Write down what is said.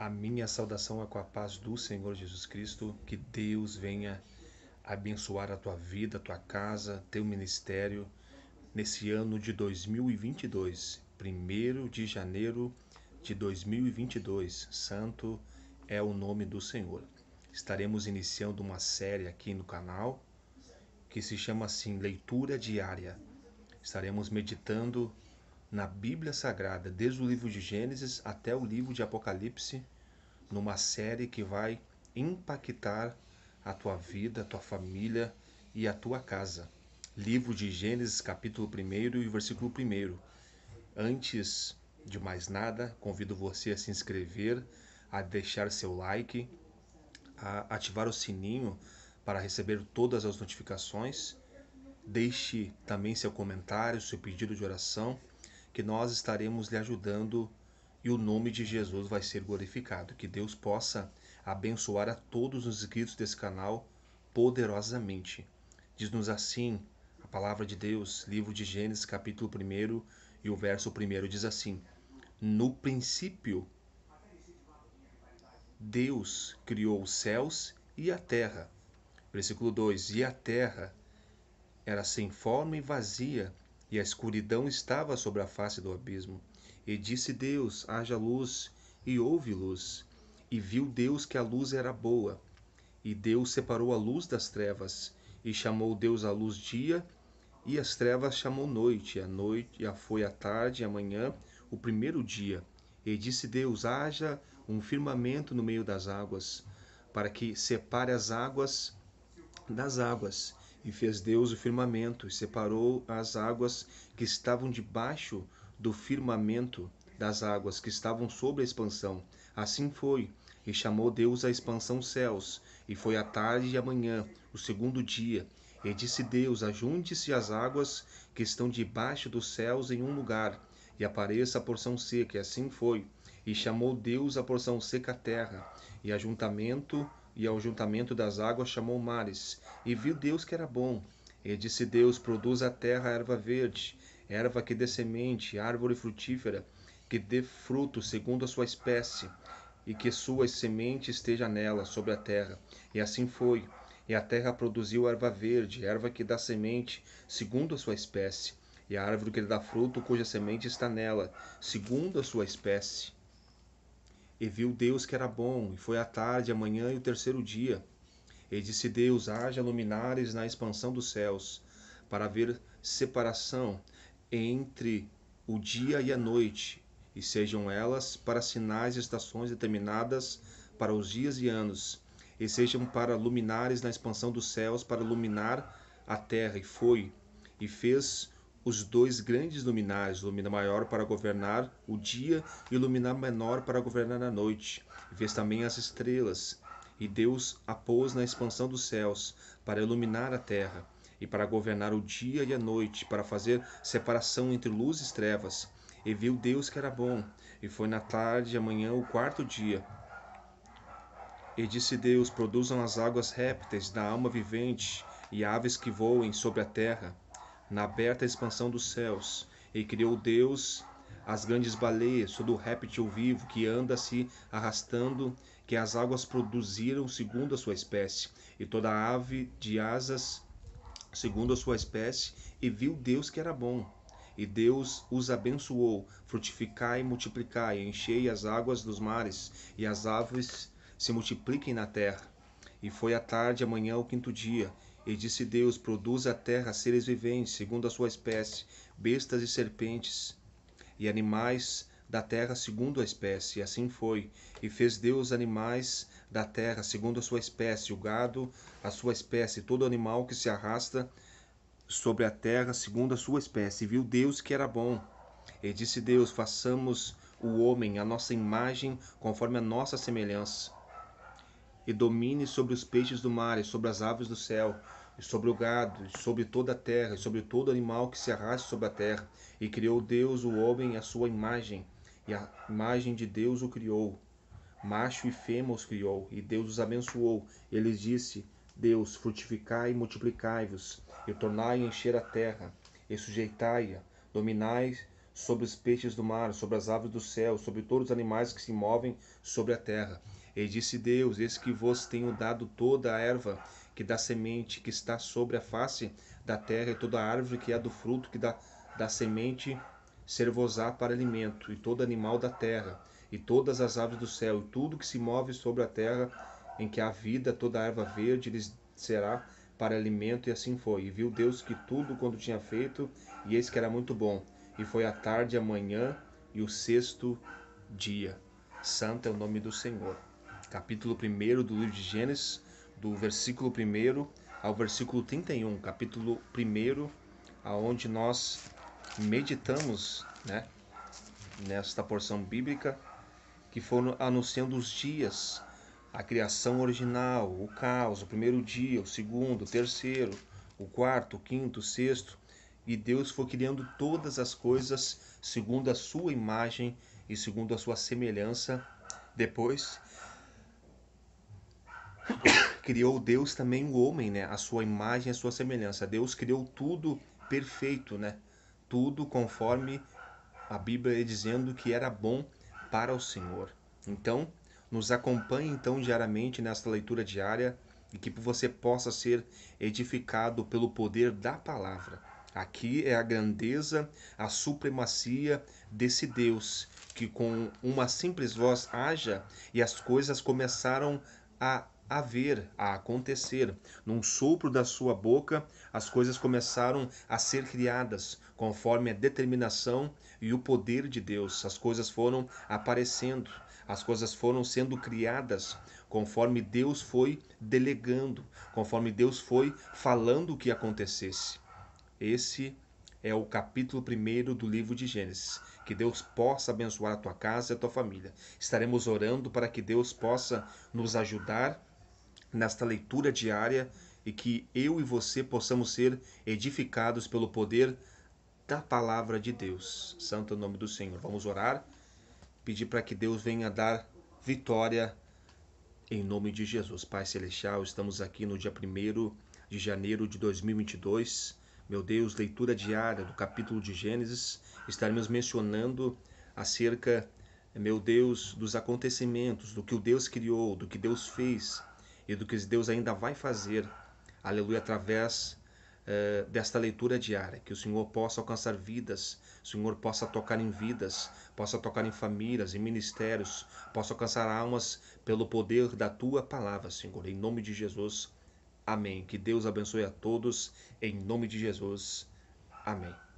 A minha saudação é com a paz do Senhor Jesus Cristo. Que Deus venha abençoar a tua vida, a tua casa, teu ministério nesse ano de 2022, 1 de janeiro de 2022. Santo é o nome do Senhor. Estaremos iniciando uma série aqui no canal que se chama assim Leitura Diária. Estaremos meditando na Bíblia Sagrada, desde o livro de Gênesis até o livro de Apocalipse, numa série que vai impactar a tua vida, a tua família e a tua casa. Livro de Gênesis, capítulo 1 e versículo 1. Antes de mais nada, convido você a se inscrever, a deixar seu like, a ativar o sininho para receber todas as notificações. Deixe também seu comentário, seu pedido de oração que nós estaremos lhe ajudando e o nome de Jesus vai ser glorificado. Que Deus possa abençoar a todos os inscritos desse canal poderosamente. Diz-nos assim a palavra de Deus, livro de Gênesis, capítulo 1, e o verso 1 diz assim: No princípio, Deus criou os céus e a terra. Versículo 2: E a terra era sem forma e vazia, e a escuridão estava sobre a face do abismo. E disse Deus: Haja luz, e houve luz. E viu Deus que a luz era boa. E Deus separou a luz das trevas, e chamou Deus a luz dia, e as trevas chamou noite, e a noite e foi a tarde e a manhã, o primeiro dia. E disse Deus: Haja um firmamento no meio das águas, para que separe as águas das águas. E fez Deus o firmamento, e separou as águas que estavam debaixo do firmamento das águas que estavam sobre a expansão. Assim foi, e chamou Deus a expansão céus, e foi a tarde e a manhã, o segundo dia. E disse Deus: Ajunte-se as águas que estão debaixo dos céus em um lugar, e apareça a porção seca. E assim foi. E chamou Deus a porção seca a terra, e ajuntamento e ao juntamento das águas chamou mares. E viu Deus que era bom. E disse Deus: Produz a terra erva verde, erva que dê semente, árvore frutífera, que dê fruto segundo a sua espécie, e que sua semente esteja nela, sobre a terra. E assim foi. E a terra produziu erva verde, erva que dá semente, segundo a sua espécie, e a árvore que dá fruto, cuja semente está nela, segundo a sua espécie. E viu Deus que era bom, e foi a tarde, a manhã e o terceiro dia. E disse Deus: haja luminares na expansão dos céus, para haver separação entre o dia e a noite, e sejam elas para sinais e estações determinadas para os dias e anos, e sejam para luminares na expansão dos céus, para iluminar a terra. E foi, e fez os dois grandes luminares, lumina maior para governar o dia e lumina menor para governar a noite. E fez também as estrelas, e Deus a pôs na expansão dos céus para iluminar a terra e para governar o dia e a noite, para fazer separação entre luz e trevas. E viu Deus que era bom, e foi na tarde e amanhã o quarto dia. E disse Deus: Produzam as águas répteis da alma vivente e aves que voem sobre a terra na aberta expansão dos céus, e criou Deus as grandes baleias, todo o réptil vivo que anda se arrastando, que as águas produziram segundo a sua espécie, e toda ave de asas segundo a sua espécie, e viu Deus que era bom. E Deus os abençoou, frutificai e multiplicai, enchei as águas dos mares, e as aves se multipliquem na terra. E foi a tarde, amanhã, o quinto dia, e disse Deus: Produz a terra seres viventes, segundo a sua espécie, bestas e serpentes, e animais da terra segundo a espécie. E assim foi. E fez Deus animais da terra segundo a sua espécie, o gado, a sua espécie, todo animal que se arrasta sobre a terra segundo a sua espécie. E viu Deus que era bom. E disse Deus: Façamos o homem a nossa imagem, conforme a nossa semelhança. E domine sobre os peixes do mar e sobre as aves do céu, e sobre o gado, e sobre toda a terra, e sobre todo animal que se arrasta sobre a terra. E criou Deus o homem à sua imagem, e a imagem de Deus o criou. Macho e fêmea os criou, e Deus os abençoou. Ele disse: Deus, frutificai e multiplicai-vos, e tornai a encher a terra, e sujeitai-a, dominai sobre os peixes do mar, sobre as aves do céu, sobre todos os animais que se movem sobre a terra. E disse Deus: Eis que vos tenho dado toda a erva que dá semente, que está sobre a face da terra, e toda árvore que é do fruto que dá, dá semente, servosá para alimento, e todo animal da terra, e todas as aves do céu, e tudo que se move sobre a terra, em que há vida, toda a erva verde lhes será para alimento, e assim foi. E viu Deus que tudo quando tinha feito, e eis que era muito bom. E foi a tarde, a manhã e o sexto dia. Santo é o nome do Senhor. Capítulo 1 do livro de Gênesis, do versículo 1 ao versículo 31, capítulo 1, aonde nós meditamos, né, nesta porção bíblica que foram anunciando os dias, a criação original, o caos, o primeiro dia, o segundo, o terceiro, o quarto, o quinto, o sexto, e Deus foi criando todas as coisas segundo a sua imagem e segundo a sua semelhança. Depois criou Deus também o homem, né? A sua imagem, a sua semelhança. Deus criou tudo perfeito, né? Tudo conforme a Bíblia é dizendo que era bom para o Senhor. Então, nos acompanhe então diariamente nesta leitura diária e que você possa ser edificado pelo poder da palavra. Aqui é a grandeza, a supremacia desse Deus que com uma simples voz haja e as coisas começaram a haver, a acontecer. Num sopro da sua boca, as coisas começaram a ser criadas, conforme a determinação e o poder de Deus. As coisas foram aparecendo, as coisas foram sendo criadas, conforme Deus foi delegando, conforme Deus foi falando que acontecesse. Esse é o capítulo 1 do livro de Gênesis. Que Deus possa abençoar a tua casa e a tua família. Estaremos orando para que Deus possa nos ajudar nesta leitura diária e que eu e você possamos ser edificados pelo poder da palavra de Deus. Santo nome do Senhor. Vamos orar, pedir para que Deus venha dar vitória em nome de Jesus. Pai Celestial, estamos aqui no dia 1 de janeiro de 2022. Meu Deus, leitura diária do capítulo de Gênesis, estaremos mencionando acerca, meu Deus, dos acontecimentos, do que o Deus criou, do que Deus fez e do que Deus ainda vai fazer, aleluia, através eh, desta leitura diária. Que o Senhor possa alcançar vidas, o Senhor possa tocar em vidas, possa tocar em famílias, em ministérios, possa alcançar almas pelo poder da tua palavra, Senhor. Em nome de Jesus, amém. Que Deus abençoe a todos, em nome de Jesus, amém.